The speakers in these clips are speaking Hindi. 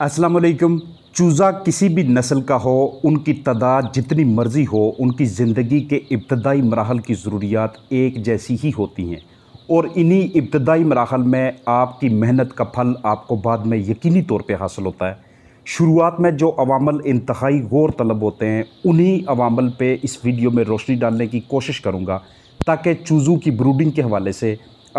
अस्सलाम वालेकुम चूज़ा किसी भी नस्ल का हो उनकी तादाद जितनी मर्ज़ी हो उनकी ज़िंदगी के इब्तदाई मराहल की ज़रूरियात एक जैसी ही होती हैं और इन्हीं इब्तदाई मराहल में आपकी मेहनत का फल आपको बाद में यकीनी तौर पे हासिल होता है शुरुआत में जो अवामल इंतहाई गौर तलब होते हैं उन्हीं अवामल पे इस वीडियो में रोशनी डालने की कोशिश करूँगा ताकि चूज़ों की ब्रूडिंग के हवाले से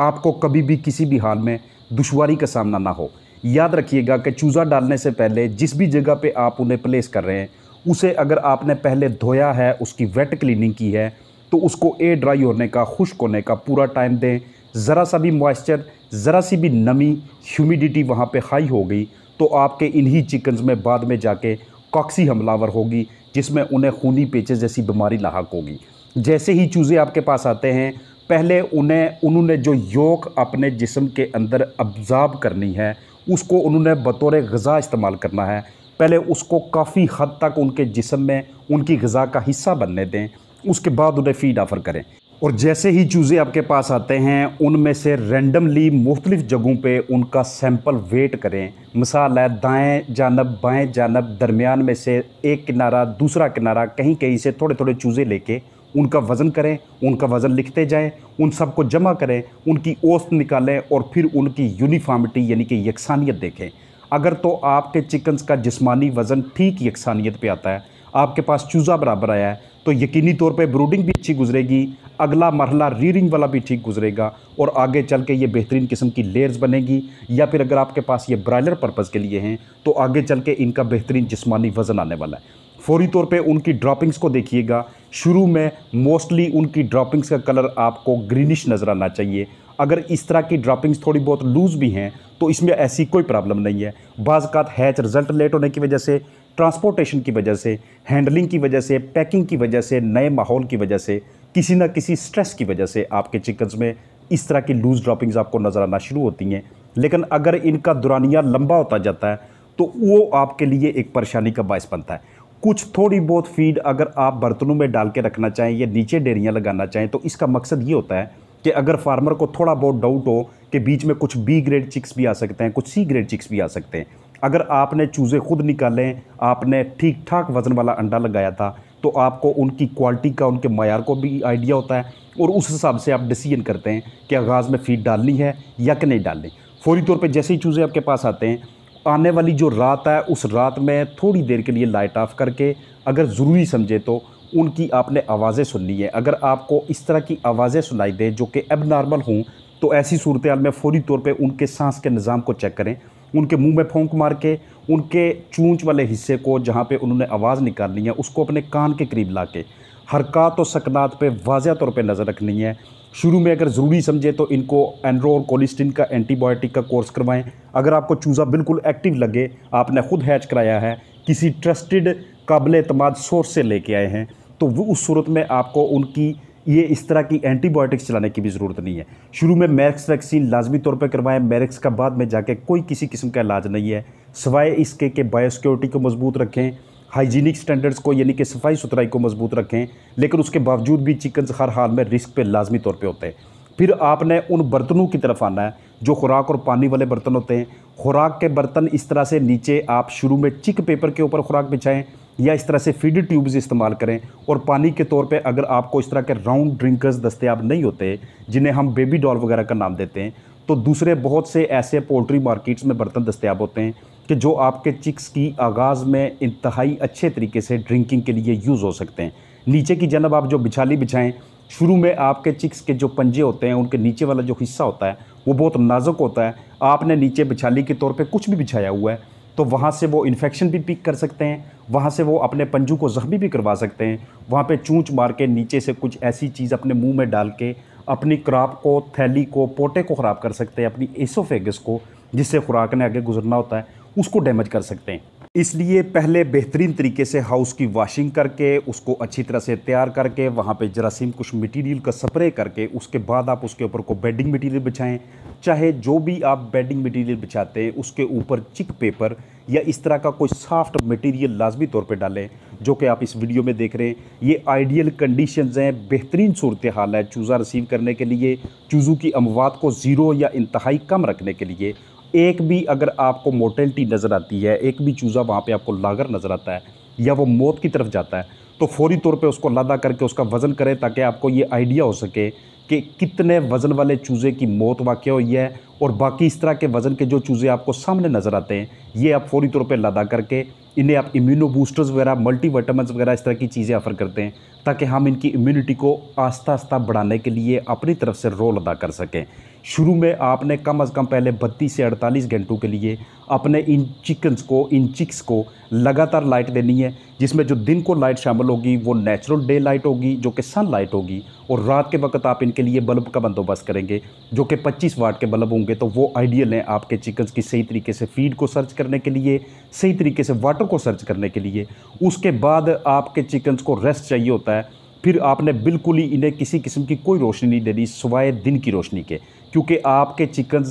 आपको कभी भी किसी भी हाल में दुशारी का सामना ना हो याद रखिएगा कि चूज़ा डालने से पहले जिस भी जगह पे आप उन्हें प्लेस कर रहे हैं उसे अगर आपने पहले धोया है उसकी वेट क्लीनिंग की है तो उसको ए ड्राई होने का खुश्क होने का पूरा टाइम दें ज़रा सा भी मॉइस्चर ज़रा सी भी नमी ह्यूमिडिटी वहाँ पर हाई हो गई तो आपके इन्हीं चिकन्स में बाद में जाके कॉक्सी हमलावर होगी जिसमें उन्हें खूनी पेचे जैसी बीमारी लाक होगी जैसे ही चूज़े आपके पास आते हैं पहले उन्हें उन्होंने जो योग अपने जिसम के अंदर अब्जाब करनी है उसको उन्होंने बतौर गज़ा इस्तेमाल करना है पहले उसको काफ़ी हद तक उनके जिसम में उनकी गज़ा का हिस्सा बनने दें उसके बाद उन्हें फ़ीड ऑफ़र करें और जैसे ही चूज़े आपके पास आते हैं उनमें से रेंडमली मुख्तलिफ़ जगहों पर उनका सैम्पल वेट करें मिसाल है दाएँ जानब बाएँ जानब दरमियान में से एक किनारा दूसरा किनारा कहीं कहीं से थोड़े थोड़े चूज़े लेके उनका वज़न करें उनका वज़न लिखते जाएं उन सबको जमा करें उनकी ओस्त निकालें और फिर उनकी यूनिफॉर्मिटी यानी कि यकसानियत देखें अगर तो आपके चिकन्स का जिस्मानी वज़न ठीक यकसानियत पे आता है आपके पास चूज़ा बराबर आया है तो यकीनी तौर पे ब्रूडिंग भी अच्छी गुजरेगी अगला मरहला रीरिंग वाला भी ठीक गुजरेगा और आगे चल के ये बेहतरीन किस्म की लेयर्स बनेगी या फिर अगर आपके पास ये ब्रायलर पर्पज़ के लिए हैं तो आगे चल के इनका बेहतरीन जिस्मानी वज़न आने वाला है फौरी तौर पे उनकी ड्रॉपिंग्स को देखिएगा शुरू में मोस्टली उनकी ड्रॉपिंग्स का कलर आपको ग्रीनिश नज़र आना चाहिए अगर इस तरह की ड्रॉपिंग्स थोड़ी बहुत लूज़ भी हैं तो इसमें ऐसी कोई प्रॉब्लम नहीं है बाज़ात हैच रिज़ल्ट लेट होने की वजह से ट्रांसपोर्टेशन की वजह से हैंडलिंग की वजह से पैकिंग की वजह से नए माहौल की वजह से किसी ना किसी स्ट्रेस की वजह से आपके चिकन्स में इस तरह की लूज़ ड्रॉपिंग्स आपको नज़र आना शुरू होती हैं लेकिन अगर इनका दुरानिया लंबा होता जाता है तो वो आपके लिए एक परेशानी का बायस बनता है कुछ थोड़ी बहुत फीड अगर आप बर्तनों में डाल के रखना चाहें या नीचे डेरियाँ लगाना चाहें तो इसका मकसद ये होता है कि अगर फार्मर को थोड़ा बहुत डाउट हो कि बीच में कुछ बी ग्रेड चिक्स भी आ सकते हैं कुछ सी ग्रेड चिक्स भी आ सकते हैं अगर आपने चूज़े खुद निकालें आपने ठीक ठाक वज़न वाला अंडा लगाया था तो आपको उनकी क्वालिटी का उनके मैार को भी आइडिया होता है और उस हिसाब से आप डिसीजन करते हैं कि आगाज़ में फीड डालनी है या कि नहीं डालनी फौरी तौर पर जैसे ही चूज़े आपके पास आते हैं आने वाली जो रात है उस रात में थोड़ी देर के लिए लाइट ऑफ करके अगर ज़रूरी समझे तो उनकी आपने आवाज़ें सुननी है अगर आपको इस तरह की आवाज़ें सुनाई दें जो कि अब नॉर्मल हों तो ऐसी सूरत में फौरी तौर पर उनके सांस के निज़ाम को चेक करें उनके मुंह में फोंक मार के उनके चूँच वाले हिस्से को जहाँ पे उन्होंने आवाज़ निकालनी है उसको अपने कान के करीब ला के हरकत और तो सकनात पर वाजह तौर पर नज़र रखनी है शुरू में अगर ज़रूरी समझे तो इनको एनरोल कोलिस्टिन का एंटीबायोटिक का कोर्स करवाएं अगर आपको चूज़ा बिल्कुल एक्टिव लगे आपने ख़ुद हैच कराया है किसी ट्रस्टेड काबिल अतमाद सोर्स से लेके आए हैं तो वो उस सूरत में आपको उनकी ये इस तरह की एंटीबायोटिक्स चलाने की भी ज़रूरत नहीं है शुरू में मैरिक्स वैक्सीन लाजमी तौर पर करवाएं मैरिक्स का बाद में जाके कोई किसी किस्म का इलाज नहीं है सवाए इसके कि बायोसिक्योरिटी को मजबूत रखें हाइजीनिक स्टैंडर्ड्स को यानी कि सफाई सुथराई को मजबूत रखें लेकिन उसके बावजूद भी चिकन हर हाल में रिस्क पे लाजमी तौर पे होते हैं फिर आपने उन बर्तनों की तरफ आना है जो खुराक और पानी वाले बर्तन होते हैं खुराक के बर्तन इस तरह से नीचे आप शुरू में चिक पेपर के ऊपर खुराक बिछाएँ या इस तरह से फीड ट्यूब्स इस्तेमाल करें और पानी के तौर पे अगर आपको इस तरह के राउंड ड्रिंकर्स दस्तियाब नहीं होते जिन्हें हम बेबी डॉल वगैरह का नाम देते हैं तो दूसरे बहुत से ऐसे पोल्ट्री मार्केट्स में बर्तन दस्तियाब होते हैं कि जो आपके चिक्स की आगाज़ में इंतहाई अच्छे तरीके से ड्रिंकिंग के लिए यूज़ हो सकते हैं नीचे की जनब आप जो बिछाली बिछाएं शुरू में आपके चिक्स के जो पंजे होते हैं उनके नीचे वाला जो हिस्सा होता है वो बहुत नाजुक होता है आपने नीचे बिछाली के तौर पर कुछ भी बिछाया हुआ है तो वहाँ से वो इन्फेक्शन भी पिक कर सकते हैं वहाँ से वो अपने पंजू को ज़ख्मी भी करवा सकते हैं वहाँ पे चूँच मार के नीचे से कुछ ऐसी चीज़ अपने मुंह में डाल के अपनी क्राप को थैली को पोटे को ख़राब कर सकते हैं अपनी एसोफेगस को जिससे खुराक ने आगे गुजरना होता है उसको डैमेज कर सकते हैं इसलिए पहले बेहतरीन तरीके से हाउस की वॉशिंग करके उसको अच्छी तरह से तैयार करके वहाँ पे जरासीम कुछ मटेरियल का स्प्रे करके उसके बाद आप उसके ऊपर को बेडिंग मटेरियल बिछाएं चाहे जो भी आप बेडिंग मटेरियल बिछाते हैं उसके ऊपर चिक पेपर या इस तरह का कोई सॉफ्ट मटेरियल लाजमी तौर पर डालें जो कि आप इस वीडियो में देख रहे हैं ये आइडियल कंडीशन हैं बेहतरीन सूरत हाल है चूज़ा रिसीव करने के लिए चूज़ों की अमवात को ज़ीरो या इंतहाई कम रखने के लिए एक भी अगर आपको मोटेलिटी नज़र आती है एक भी चूज़ा वहाँ पे आपको लागर नज़र आता है या वो मौत की तरफ जाता है तो फौरी तौर पे उसको लादा करके उसका वज़न करें ताकि आपको ये आइडिया हो सके कि कितने वज़न वाले चूज़े की मौत वाक़ हुई है और बाकी इस तरह के वज़न के जो चूज़े आपको सामने नज़र आते हैं ये आप फौरी तौर पर लादा करके इन्हें आप इम्यूनो बूस्टर्स वगैरह मल्टी वाइटामस वगैरह इस तरह की चीज़ें ऑफ़र करते हैं ताकि हम इनकी इम्यूनिटी को आस्ता आस्ता बढ़ाने के लिए अपनी तरफ से रोल अदा कर सकें शुरू में आपने कम अज़ कम पहले बत्तीस से अड़तालीस घंटों के लिए अपने इन चिकन्स को इन चिक्स को लगातार लाइट देनी है जिसमें जो दिन को लाइट शामिल होगी वो नेचुरल डे लाइट होगी जो कि सन लाइट होगी और रात के वक्त आप इनके लिए बल्ब का बंदोबस्त करेंगे जो कि 25 वाट के बल्ब होंगे तो वो आइडियल हैं आपके चिकन्स की सही तरीके से फीड को सर्च करने के लिए सही तरीके से वाटर को सर्च करने के लिए उसके बाद आपके चिकन्स को रेस्ट चाहिए होता है फिर आपने बिल्कुल ही इन्हें किसी किस्म की कोई रोशनी नहीं देनी सिवाय दिन की रोशनी के क्योंकि आपके चिकन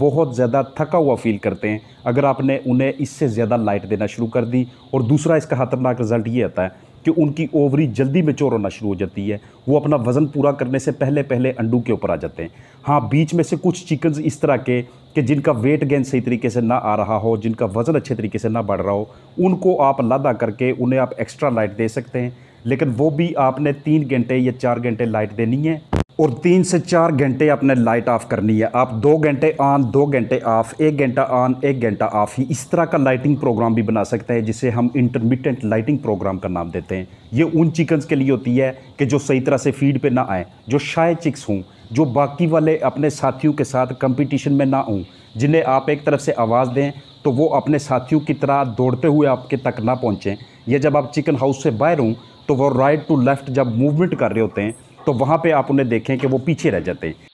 बहुत ज़्यादा थका हुआ फील करते हैं अगर आपने उन्हें इससे ज़्यादा लाइट देना शुरू कर दी और दूसरा इसका ख़तरनाक रिज़ल्ट ये आता है कि उनकी ओवरी जल्दी चोर होना शुरू हो जाती है वो अपना वज़न पूरा करने से पहले पहले अंडू के ऊपर आ जाते हैं हाँ बीच में से कुछ चिकन इस तरह के कि जिनका वेट गेन सही तरीके से ना आ रहा हो जिनका वज़न अच्छे तरीके से ना बढ़ रहा हो उनको आप लादा करके उन्हें आप एक्स्ट्रा लाइट दे सकते हैं लेकिन वो भी आपने तीन घंटे या चार घंटे लाइट देनी है और तीन से चार घंटे आपने लाइट ऑफ करनी है आप दो घंटे ऑन दो घंटे ऑफ एक घंटा ऑन एक घंटा ऑफ ही इस तरह का लाइटिंग प्रोग्राम भी बना सकते हैं जिसे हम इंटरमीडियंट लाइटिंग प्रोग्राम का नाम देते हैं ये उन चिकन्स के लिए होती है कि जो सही तरह से फीड पे ना आए जो शायद चिक्स हों जो बाकी वाले अपने साथियों के साथ कंपटीशन में ना हों जिन्हें आप एक तरफ से आवाज़ दें तो वो अपने साथियों की तरह दौड़ते हुए आपके तक ना पहुँचें या जब आप चिकन हाउस से बाहर हों तो वो राइट टू लेफ़्ट जब मूवमेंट कर रहे होते हैं तो वहाँ पे आप उन्हें देखें कि वो पीछे रह जाते हैं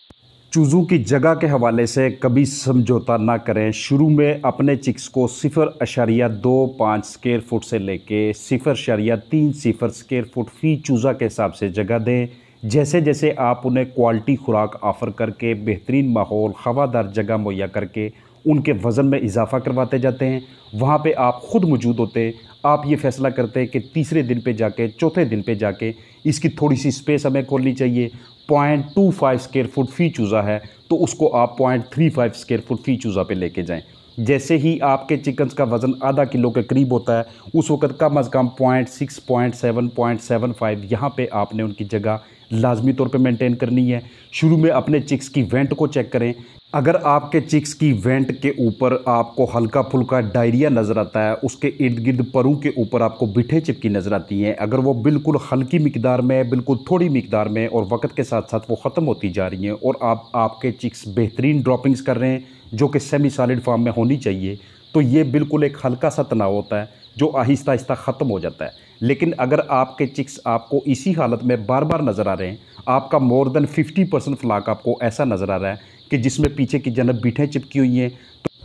चूज़ों की जगह के हवाले से कभी समझौता ना करें शुरू में अपने चिक्स को सिफर अशारिया दो पाँच स्केयर फुट से लेके सिफर अशारिया तीन सिफर स्केयर फुट फ़ी चूज़ा के हिसाब से जगह दें जैसे जैसे आप उन्हें क्वालिटी खुराक ऑफ़र करके बेहतरीन माहौल हवादार जगह मुहैया करके उनके वज़न में इजाफ़ा करवाते जाते हैं वहाँ पे आप ख़ुद मौजूद होते आप ये फ़ैसला करते कि तीसरे दिन पे जाके चौथे दिन पे जाके इसकी थोड़ी सी स्पेस हमें खोलनी चाहिए point two five square foot फ़ी चूज़ा है तो उसको आप point three five square foot फ़ी चूज़ा पर लेके जाएँ जैसे ही आपके चिकन्स का वज़न आधा किलो के करीब होता है उस वक़्त कम अज़ कम point six point seven point seven five यहाँ पर आपने उनकी जगह लाजमी तौर पे मेंटेन करनी है शुरू में अपने चिक्स की वेंट को चेक करें अगर आपके चिक्स की वेंट के ऊपर आपको हल्का फुल्का डायरिया नज़र आता है उसके इर्द गिर्द परों के ऊपर आपको बिठे चिपकी नज़र आती हैं अगर वो बिल्कुल हल्की मकदार में बिल्कुल थोड़ी मकदार में और वक्त के साथ साथ वो ख़त्म होती जा रही हैं और आप आपके चिक्स बेहतरीन ड्रॉपिंग्स कर रहे हैं जो कि सेमी सॉलिड फॉर्म में होनी चाहिए तो ये बिल्कुल एक हल्का सा तनाव होता है जो आहिस्ता आहिस्ता ख़त्म हो जाता है लेकिन अगर आपके चिक्स आपको इसी हालत में बार बार नज़र आ रहे हैं आपका मोर देन 50 परसेंट फ्लाक आपको ऐसा नज़र आ रहा है कि जिसमें पीछे की जनब बीठें चिपकी हुई हैं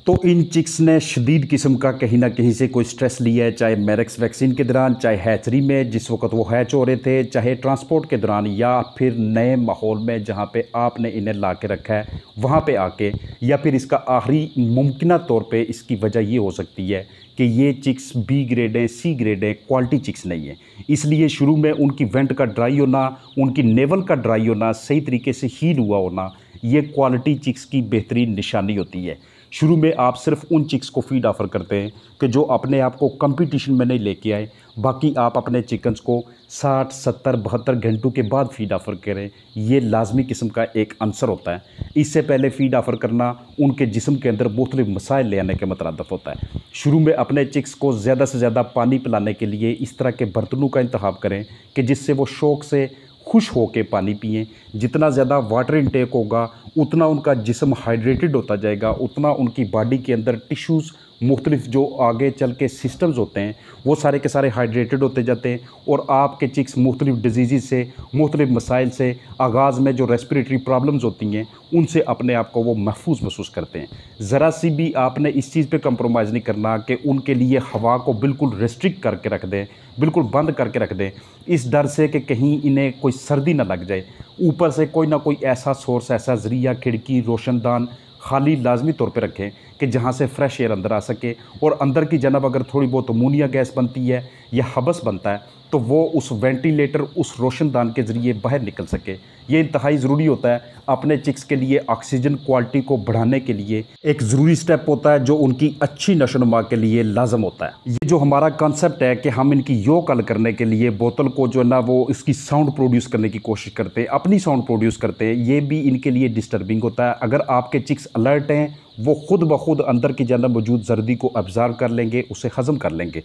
तो इन चिक्स ने शदीद किस्म का कहीं ना कहीं से कोई स्ट्रेस लिया है चाहे मेरेक्स वैक्सीन के दौरान चाहे हैचरी में जिस वक्त वो हैच हो रहे थे चाहे ट्रांसपोर्ट के दौरान या फिर नए माहौल में जहाँ पर आपने इन्हें ला के रखा है वहाँ पर आके या फिर इसका आखिरी मुमकिन तौर पर इसकी वजह ये हो सकती है कि ये चिक्स बी ग्रेड हैं सी ग्रेड हैं क्वालिटी चिक्स नहीं है इसलिए शुरू में उनकी वेंट का ड्राई होना उनकी नेवल का ड्राई होना सही तरीके से हील हुआ होना ये क्वालिटी चिक्स की बेहतरीन निशानी होती है शुरू में आप सिर्फ उन चिक्स को फीड ऑफ़र करते हैं कि जो अपने आप को कंपटीशन में नहीं लेके आए बाकी आप अपने चिकन्स को 60, 70, बहत्तर घंटों के बाद फीड ऑफ़र करें ये लाजमी किस्म का एक आंसर होता है इससे पहले फीड ऑफ़र करना उनके जिसम के अंदर मुख्तलि मसाइल ले आने के मतरदफ मतलब होता है शुरू में अपने चिक्स को ज़्यादा से ज़्यादा पानी पिलाने के लिए इस तरह के बर्तनों का इंतब करें कि जिससे वो शौक़ से खुश होकर पानी पिए जितना ज़्यादा वाटर इनटेक होगा उतना उनका जिसम हाइड्रेटेड होता जाएगा उतना उनकी बॉडी के अंदर टिश्यूज़ मुख्तलिफ जो आगे चल के सिस्टम्स होते हैं वो सारे के सारे हाइड्रेटेड होते जाते हैं और आपके चिक्स मुख्तलिफ डिजीज़ से मुख्तलिफ मसाइल से आगाज़ में जो रेस्परेटरी प्रॉब्लम्स होती हैं उनसे अपने आप को वो महफूज महसूस करते हैं ज़रा सी भी आपने इस चीज़ पर कंप्रोमाइज़ नहीं करना कि उनके लिए हवा को बिल्कुल रेस्ट्रिक्ट करके रख दें बिल्कुल बंद करके रख दें इस डर से कि कहीं इन्हें कोई सर्दी ना लग जाए ऊपर से कोई ना कोई ऐसा सोर्स ऐसा ज़रिया खिड़की रोशनदान खाली लाजमी तौर पर रखें कि जहाँ से फ्रेश एयर अंदर आ सके और अंदर की जनब अगर थोड़ी बहुत अमोनिया गैस बनती है या हबस बनता है तो वो उस वेंटिलेटर उस रोशनदान के ज़रिए बाहर निकल सके ये इंतहाई ज़रूरी होता है अपने चिक्स के लिए ऑक्सीजन क्वालिटी को बढ़ाने के लिए एक ज़रूरी स्टेप होता है जो उनकी अच्छी नशोनुमा के लिए लाजम होता है ये जो हमारा कॉन्सेप्ट है कि हम इनकी यो कल करने के लिए बोतल को जो है ना वो इसकी साउंड प्रोड्यूस करने की कोशिश करते हैं अपनी साउंड प्रोड्यूस करते हैं ये भी इनके लिए डिस्टर्बिंग होता है अगर आपके चिक्स अलर्ट हैं वो ख़ुद ब खुद अंदर की ज्यादा मौजूद जर्दी को ऑब्ज़र्व कर लेंगे उसे हज़म कर लेंगे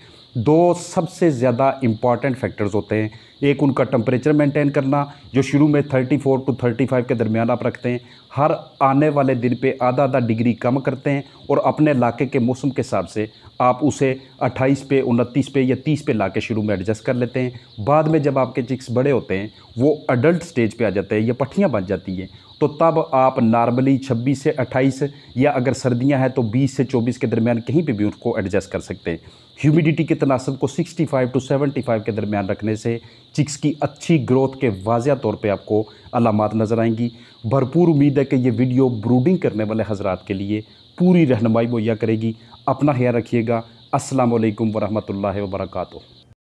दो सबसे ज़्यादा इम्पॉर्टेंट फैक्टर्स होते हैं एक उनका टेम्परेचर मेंटेन करना जो शुरू में 34 टू 35 के दरमियान आप रखते हैं हर आने वाले दिन पे आधा आधा डिग्री कम करते हैं और अपने इलाके के मौसम के हिसाब से आप उसे 28 पे उनतीस पे या 30 पे ला के शुरू में एडजस्ट कर लेते हैं बाद में जब आपके चिक्स बड़े होते हैं वो अडल्ट स्टेज पे आ जाते हैं या पट्टियाँ बन जाती हैं तो तब आप नॉर्मली 26 से 28 या अगर सर्दियां हैं तो 20 से 24 के दरमियान कहीं पे भी उनको एडजस्ट कर सकते हैं ह्यूमिडिटी के तनासब को 65 टू 75 के दरमियान रखने से चिक्स की अच्छी ग्रोथ के वाजिया तौर पे आपको अलामत नज़र आएंगी भरपूर उम्मीद है कि ये वीडियो ब्रूडिंग करने वाले हजरात के लिए पूरी रहनमाई मुहैया करेगी अपना ख्याल रखिएगा असलकम वरहमल वर्का